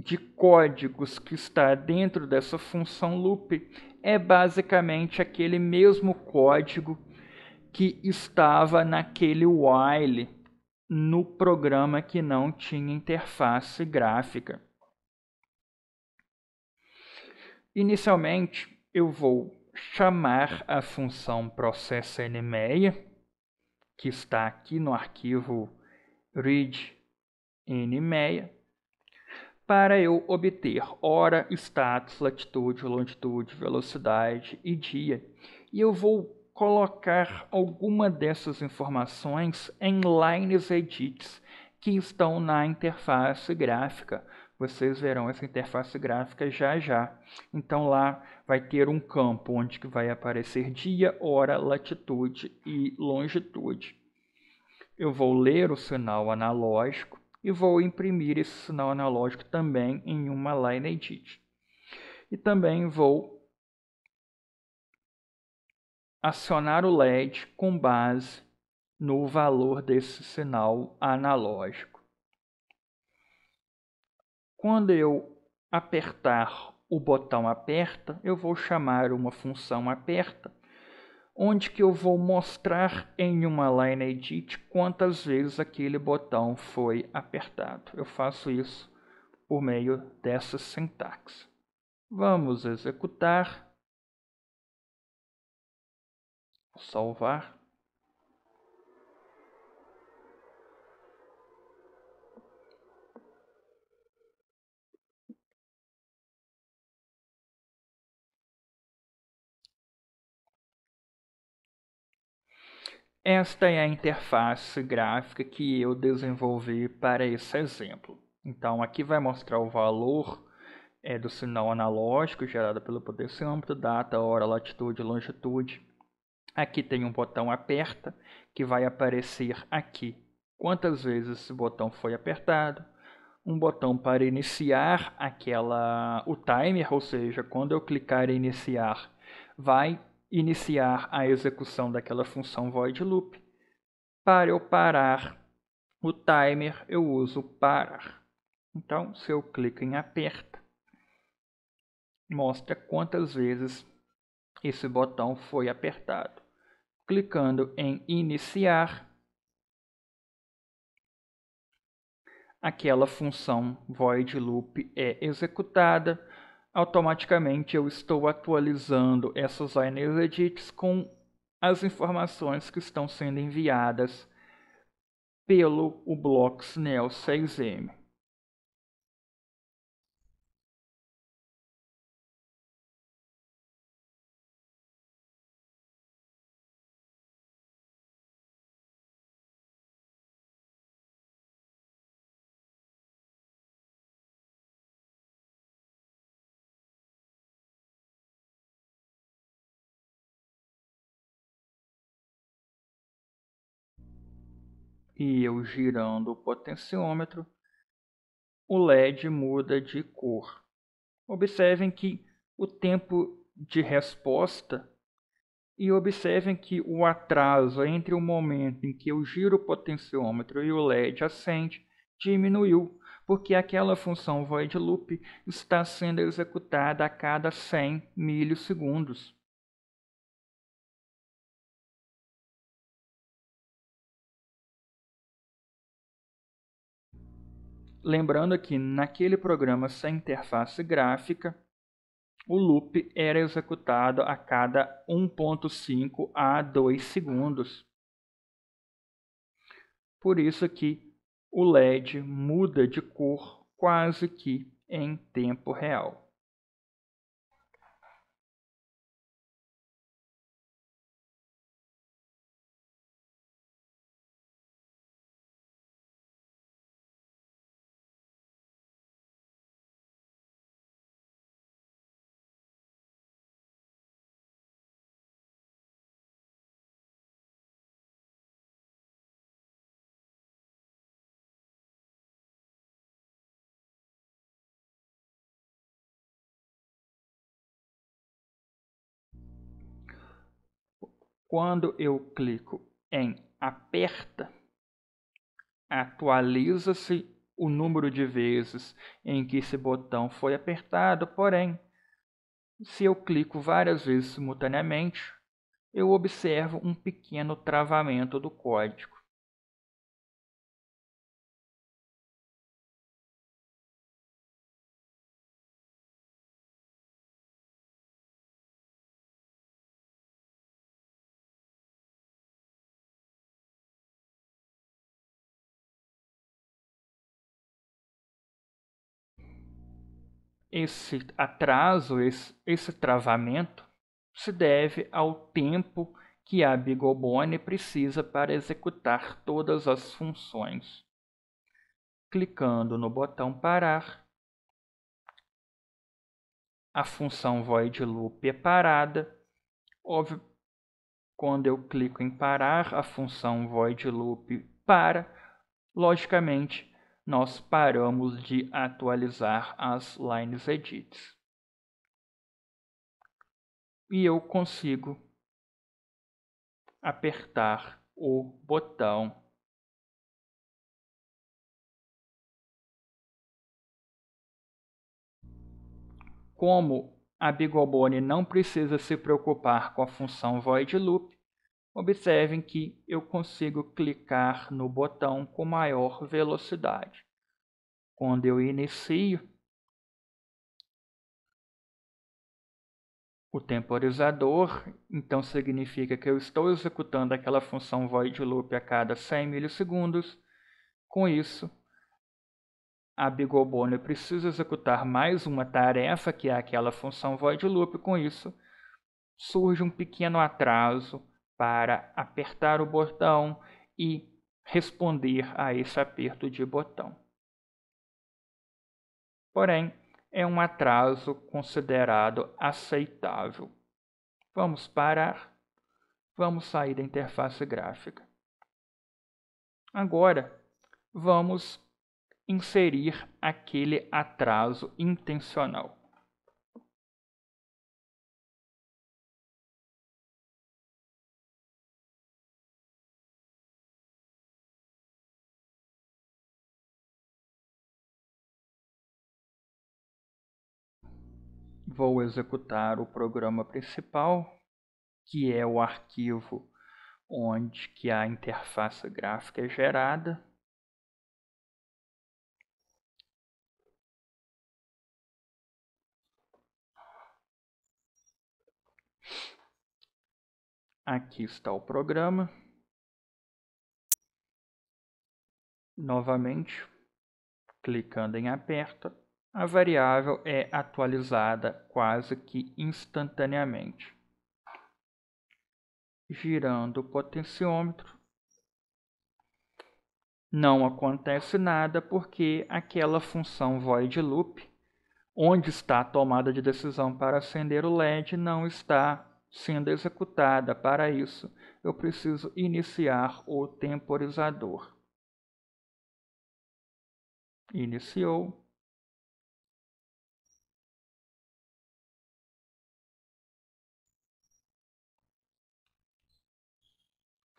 de códigos que está dentro dessa função loop é basicamente aquele mesmo código que estava naquele while no programa que não tinha interface gráfica. Inicialmente, eu vou chamar a função processNMeia, que está aqui no arquivo readNMeia, para eu obter hora, status, latitude, longitude, velocidade e dia. E eu vou colocar alguma dessas informações em lines edits que estão na interface gráfica. Vocês verão essa interface gráfica já já. Então lá vai ter um campo onde que vai aparecer dia, hora, latitude e longitude. Eu vou ler o sinal analógico e vou imprimir esse sinal analógico também em uma line edit. E também vou acionar o LED com base no valor desse sinal analógico. Quando eu apertar o botão aperta, eu vou chamar uma função aperta onde que eu vou mostrar em uma line edit quantas vezes aquele botão foi apertado. Eu faço isso por meio dessa sintaxe. Vamos executar. Salvar. Esta é a interface gráfica que eu desenvolvi para esse exemplo. Então aqui vai mostrar o valor é, do sinal analógico gerado pelo potenciômetro, data, hora, latitude, longitude. Aqui tem um botão aperta que vai aparecer aqui. Quantas vezes esse botão foi apertado? Um botão para iniciar aquela o timer, ou seja, quando eu clicar em iniciar, vai iniciar a execução daquela função void loop. Para eu parar o timer, eu uso parar. Então, se eu clico em aperta, mostra quantas vezes esse botão foi apertado. Clicando em iniciar, aquela função void loop é executada automaticamente eu estou atualizando essas INES edits com as informações que estão sendo enviadas pelo o Blocks Neo 6M. e eu girando o potenciômetro, o LED muda de cor. Observem que o tempo de resposta e observem que o atraso entre o momento em que eu giro o potenciômetro e o LED acende diminuiu, porque aquela função void loop está sendo executada a cada 100 milissegundos. Lembrando que naquele programa sem interface gráfica, o loop era executado a cada 1.5 a 2 segundos. Por isso que o LED muda de cor quase que em tempo real. Quando eu clico em aperta, atualiza-se o número de vezes em que esse botão foi apertado, porém, se eu clico várias vezes simultaneamente, eu observo um pequeno travamento do código. esse atraso, esse, esse travamento, se deve ao tempo que a Bigobone precisa para executar todas as funções. Clicando no botão parar, a função void loop é parada. Óbvio, quando eu clico em parar, a função void loop para. Logicamente, nós paramos de atualizar as lines edits. E eu consigo apertar o botão Como a Bigobone não precisa se preocupar com a função void loop, Observem que eu consigo clicar no botão com maior velocidade. Quando eu inicio, o temporizador, então significa que eu estou executando aquela função void loop a cada 100 milissegundos. Com isso, a Bigobono precisa executar mais uma tarefa, que é aquela função void loop. Com isso, surge um pequeno atraso para apertar o botão e responder a esse aperto de botão. Porém, é um atraso considerado aceitável. Vamos parar. Vamos sair da interface gráfica. Agora, vamos inserir aquele atraso intencional. vou executar o programa principal, que é o arquivo onde que a interface gráfica é gerada. Aqui está o programa. Novamente, clicando em aperta, a variável é atualizada quase que instantaneamente. Girando o potenciômetro, não acontece nada porque aquela função void loop, onde está a tomada de decisão para acender o LED, não está sendo executada. Para isso, eu preciso iniciar o temporizador. Iniciou.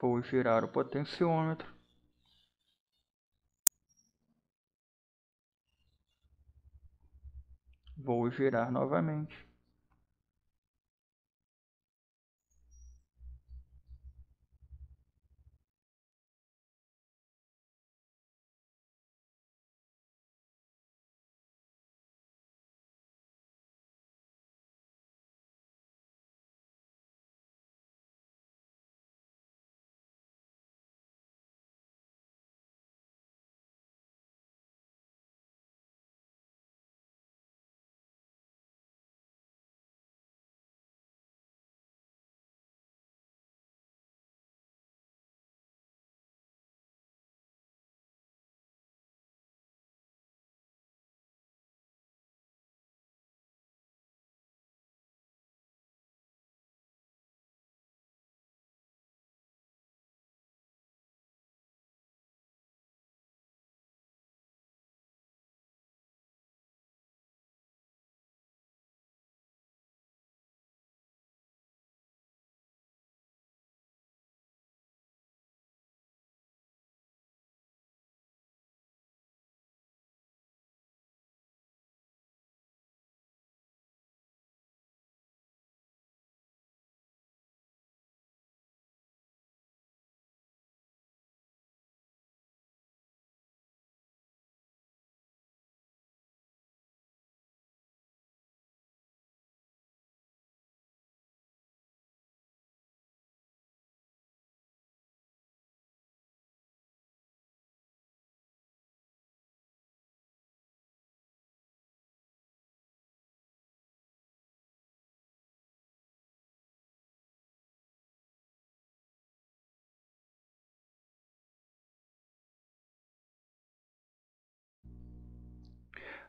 Vou girar o potenciômetro. Vou girar novamente.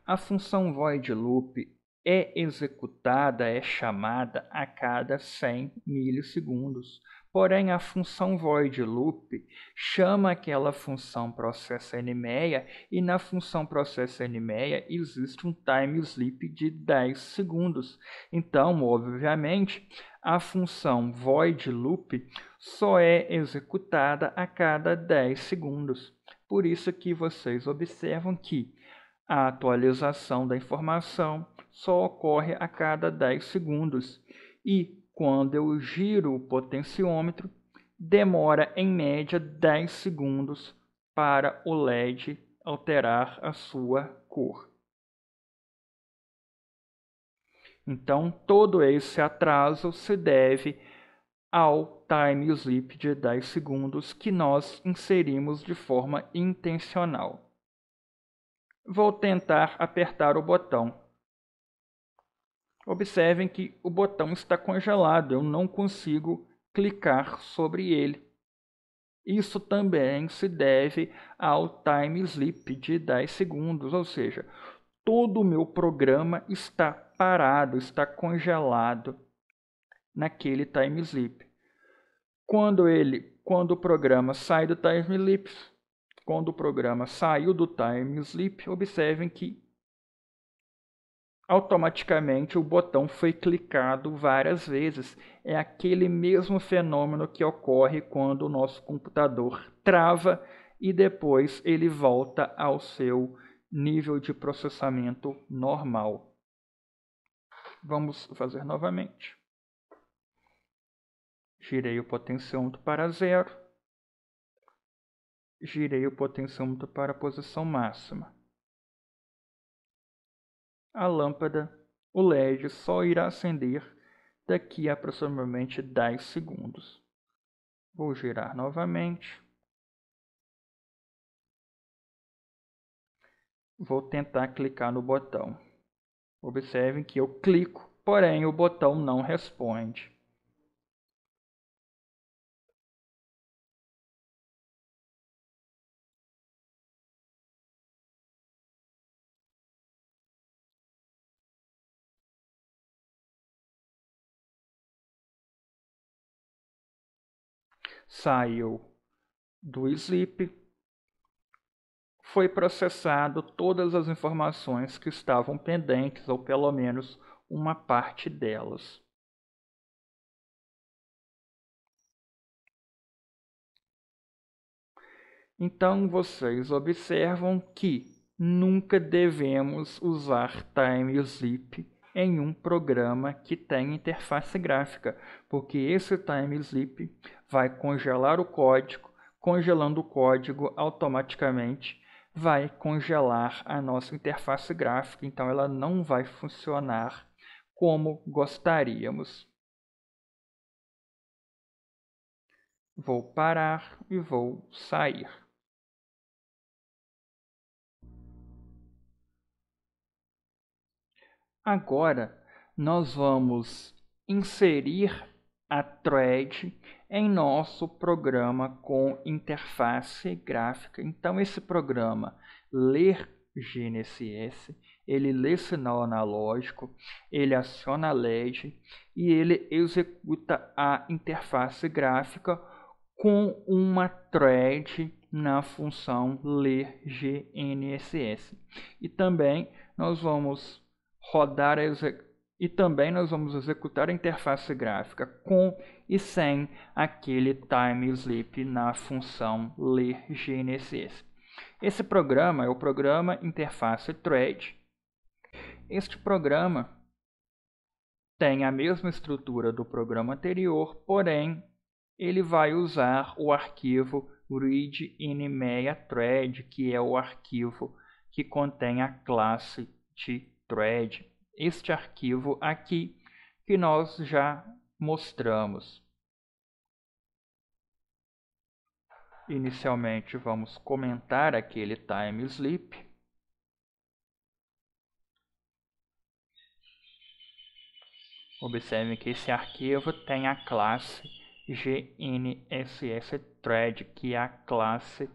A função void loop é executada, é chamada a cada 100 milissegundos. Porém, a função void loop chama aquela função processo nmeia e na função processo nmeia existe um time sleep de 10 segundos. Então, obviamente, a função void loop só é executada a cada 10 segundos. Por isso que vocês observam que a atualização da informação só ocorre a cada 10 segundos e, quando eu giro o potenciômetro, demora em média 10 segundos para o LED alterar a sua cor. Então, todo esse atraso se deve ao time slip de 10 segundos que nós inserimos de forma intencional. Vou tentar apertar o botão. Observem que o botão está congelado, eu não consigo clicar sobre ele. Isso também se deve ao time sleep de 10 segundos, ou seja, todo o meu programa está parado, está congelado naquele time sleep. Quando ele, quando o programa sai do time slip quando o programa saiu do time sleep, observem que automaticamente o botão foi clicado várias vezes. É aquele mesmo fenômeno que ocorre quando o nosso computador trava e depois ele volta ao seu nível de processamento normal. Vamos fazer novamente. Girei o potenciômetro para zero girei o potenciômetro para a posição máxima. A lâmpada, o LED, só irá acender daqui a aproximadamente 10 segundos. Vou girar novamente. Vou tentar clicar no botão. Observem que eu clico, porém o botão não responde. saiu do sleep, foi processado todas as informações que estavam pendentes, ou pelo menos uma parte delas. Então vocês observam que nunca devemos usar time sleep em um programa que tem interface gráfica, porque esse time sleep vai congelar o código, congelando o código automaticamente vai congelar a nossa interface gráfica, então ela não vai funcionar como gostaríamos. Vou parar e vou sair. Agora, nós vamos inserir a thread em nosso programa com interface gráfica. Então, esse programa ler GNSS, ele lê sinal analógico, ele aciona a LED e ele executa a interface gráfica com uma thread na função ler GNSS. E também nós vamos rodar a execução e também nós vamos executar a interface gráfica com e sem aquele time sleep na função lerGNSS. Esse programa é o programa interface thread. Este programa tem a mesma estrutura do programa anterior, porém ele vai usar o arquivo thread, que é o arquivo que contém a classe de thread este arquivo aqui que nós já mostramos. Inicialmente vamos comentar aquele time sleep. Observe que esse arquivo tem a classe GNSSThread, que é a classe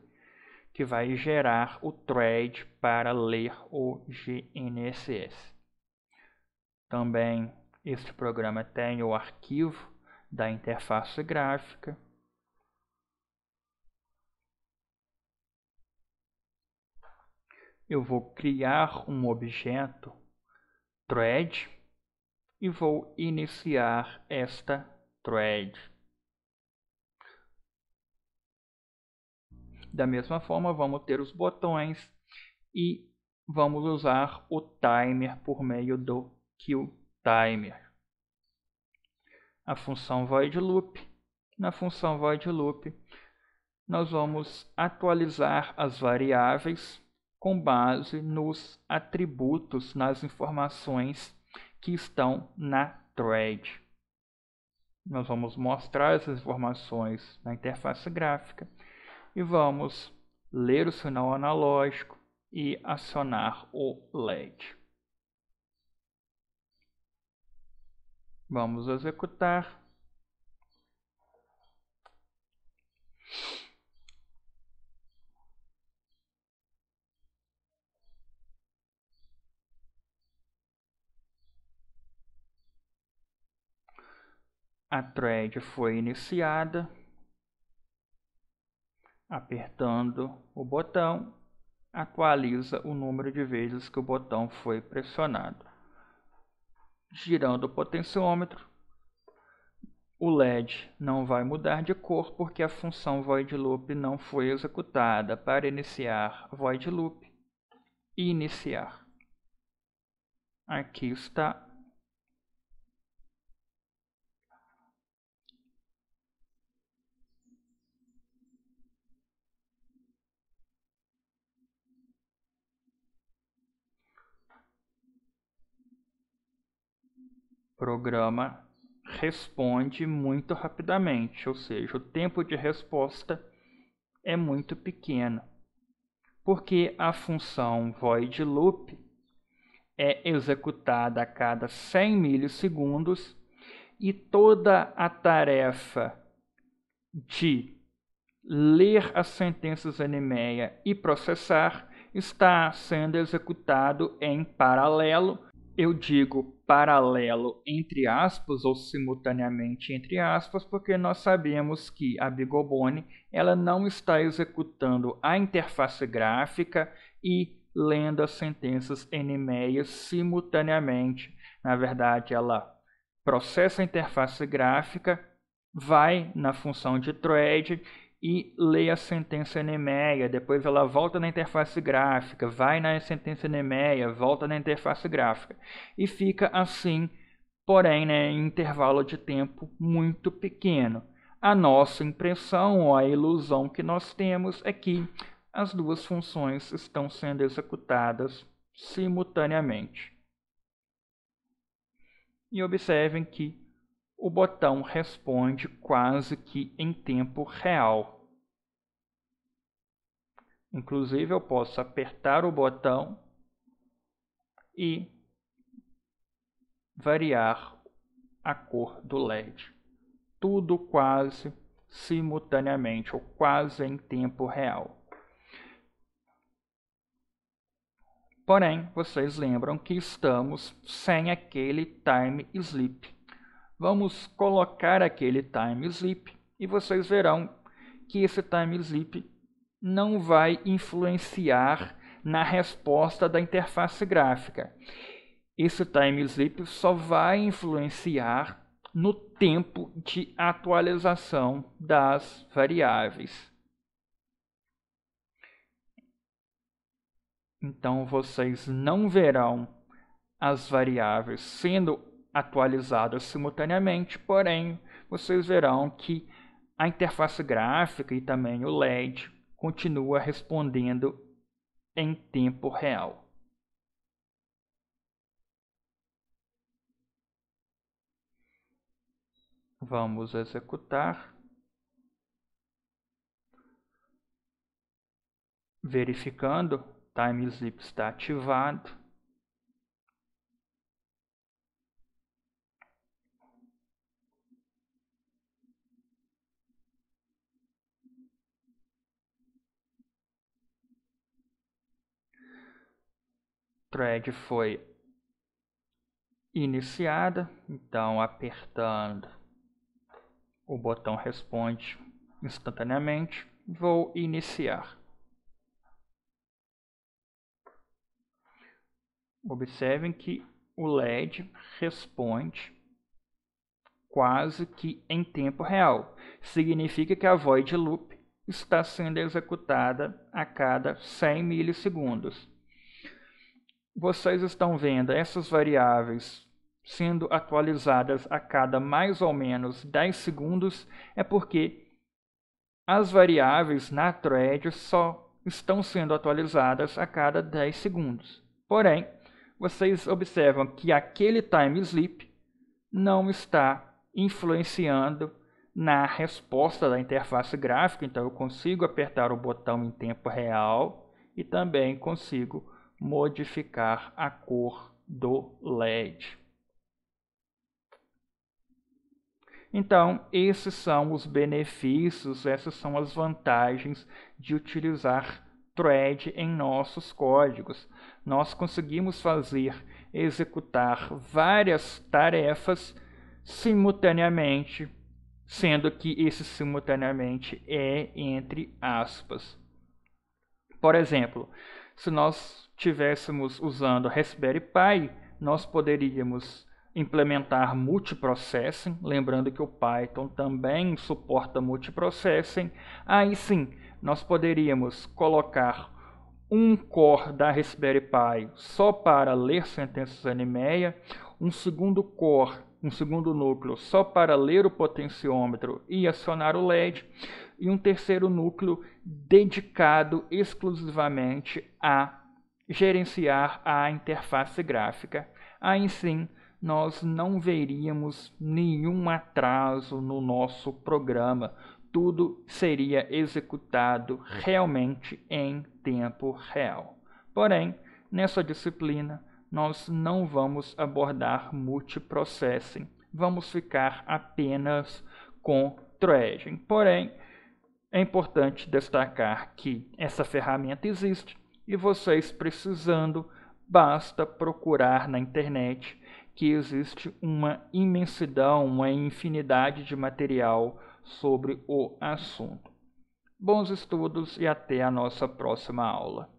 que vai gerar o thread para ler o GNSS. Também este programa tem o arquivo da interface gráfica. Eu vou criar um objeto thread e vou iniciar esta thread. Da mesma forma, vamos ter os botões e vamos usar o timer por meio do o timer. A função void loop. Na função void loop, nós vamos atualizar as variáveis com base nos atributos, nas informações que estão na thread. Nós vamos mostrar essas informações na interface gráfica e vamos ler o sinal analógico e acionar o LED. Vamos executar. A thread foi iniciada apertando o botão, atualiza o número de vezes que o botão foi pressionado girando o potenciômetro, o LED não vai mudar de cor porque a função void loop não foi executada para iniciar void loop e iniciar. Aqui está programa responde muito rapidamente, ou seja, o tempo de resposta é muito pequeno, porque a função void loop é executada a cada 100 milissegundos e toda a tarefa de ler as sentenças NMEA e processar está sendo executado em paralelo eu digo paralelo entre aspas ou simultaneamente entre aspas, porque nós sabemos que a Bigobone ela não está executando a interface gráfica e lendo as sentenças NMEIAS simultaneamente. Na verdade, ela processa a interface gráfica, vai na função de thread e lê a sentença Nemeia, depois ela volta na interface gráfica, vai na sentença Nemeia, volta na interface gráfica e fica assim, porém, né, em intervalo de tempo muito pequeno. A nossa impressão ou a ilusão que nós temos é que as duas funções estão sendo executadas simultaneamente. E observem que o botão responde quase que em tempo real. Inclusive, eu posso apertar o botão e variar a cor do LED. Tudo quase simultaneamente ou quase em tempo real. Porém, vocês lembram que estamos sem aquele time sleep. Vamos colocar aquele time slip e vocês verão que esse time slip não vai influenciar na resposta da interface gráfica. Esse time slip só vai influenciar no tempo de atualização das variáveis. Então vocês não verão as variáveis sendo atualizadas simultaneamente, porém vocês verão que a interface gráfica e também o LED continua respondendo em tempo real. Vamos executar. Verificando, time Slip está ativado. thread foi iniciada, então apertando o botão responde instantaneamente, vou iniciar. Observem que o LED responde quase que em tempo real. Significa que a void loop está sendo executada a cada 100 milissegundos vocês estão vendo essas variáveis sendo atualizadas a cada mais ou menos 10 segundos, é porque as variáveis na thread só estão sendo atualizadas a cada 10 segundos. Porém, vocês observam que aquele time sleep não está influenciando na resposta da interface gráfica, então eu consigo apertar o botão em tempo real e também consigo modificar a cor do LED. Então, esses são os benefícios, essas são as vantagens de utilizar thread em nossos códigos. Nós conseguimos fazer executar várias tarefas simultaneamente, sendo que esse simultaneamente é entre aspas. Por exemplo, se nós tivéssemos usando Raspberry Pi, nós poderíamos implementar multiprocessing, lembrando que o Python também suporta multiprocessing. Aí sim, nós poderíamos colocar um core da Raspberry Pi só para ler sentenças NMEA, um segundo core, um segundo núcleo só para ler o potenciômetro e acionar o LED, e um terceiro núcleo dedicado exclusivamente a gerenciar a interface gráfica. Aí sim, nós não veríamos nenhum atraso no nosso programa. Tudo seria executado realmente em tempo real. Porém, nessa disciplina, nós não vamos abordar multiprocessing. Vamos ficar apenas com threading. Porém, é importante destacar que essa ferramenta existe e vocês precisando, basta procurar na internet que existe uma imensidão, uma infinidade de material sobre o assunto. Bons estudos e até a nossa próxima aula.